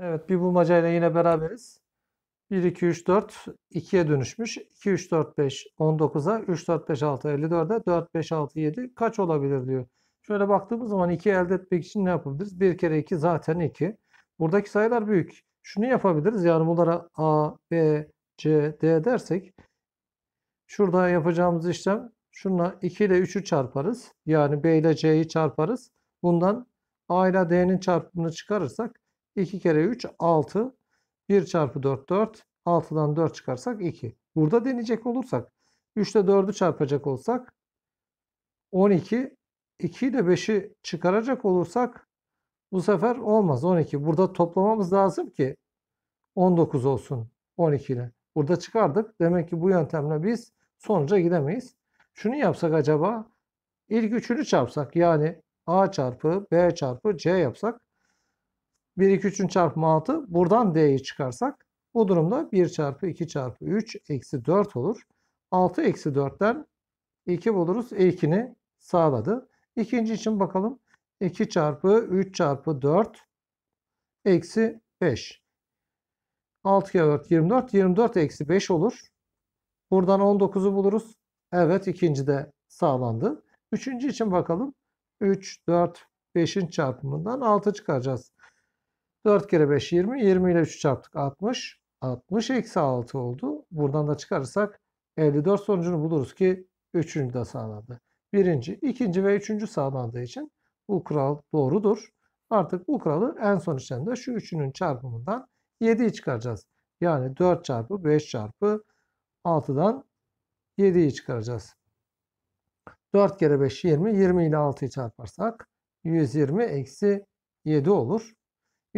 Evet bir bulmacayla yine beraberiz. 1, 2, 3, 4 2'ye dönüşmüş. 2, 3, 4, 5 19'a. 3, 4, 5, 6 54'e. 4, 5, 6, 7 kaç olabilir diyor. Şöyle baktığımız zaman 2 elde etmek için ne yapabiliriz? 1 kere 2 zaten 2. Buradaki sayılar büyük. Şunu yapabiliriz. Yani bunlara A, B, C, D dersek şurada yapacağımız işlem şunla 2 ile 3'ü çarparız. Yani B ile C'yi çarparız. Bundan A ile D'nin çarpımını çıkarırsak 2 kere 3 6. 1 çarpı 4 4. 6'dan 4 çıkarsak 2. Burada deneyecek olursak 3 ile 4'ü çarpacak olsak 12. 2 ile 5'i çıkaracak olursak bu sefer olmaz 12. Burada toplamamız lazım ki 19 olsun 12 ile. Burada çıkardık. Demek ki bu yöntemle biz sonuca gidemeyiz. Şunu yapsak acaba İlk üçünü çarpsak yani A çarpı B çarpı C yapsak 1, 2, 3'ün çarpımı 6. Buradan D'yi çıkarsak bu durumda 1 çarpı 2 çarpı 3 eksi 4 olur. 6 eksi 4'ten 2 buluruz. E2'ni sağladı. İkinci için bakalım. 2 çarpı 3 çarpı 4 eksi 5. 6 kere 4 24. 24 eksi 5 olur. Buradan 19'u buluruz. Evet ikinci de sağlandı. Üçüncü için bakalım. 3, 4, 5'in çarpımından 6 çıkaracağız. 4 kere 5 20. 20 ile 3 çarptık 60. 60 eksi 6 oldu. Buradan da çıkarırsak 54 sonucunu buluruz ki 3. de sağlandı. 1. 2. ve 3. sağlandığı için bu kural doğrudur. Artık bu kuralı en son işlemde şu üçünün çarpımından 7'yi çıkaracağız. Yani 4 çarpı 5 çarpı 6'dan 7'yi çıkaracağız. 4 kere 5 20. 20 ile 6'yı çarparsak 120 eksi 7 olur.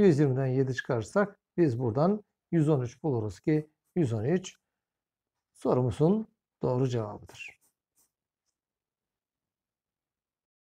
120'den 7 çıkarsak biz buradan 113 buluruz ki 113 sorumuzun doğru cevabıdır.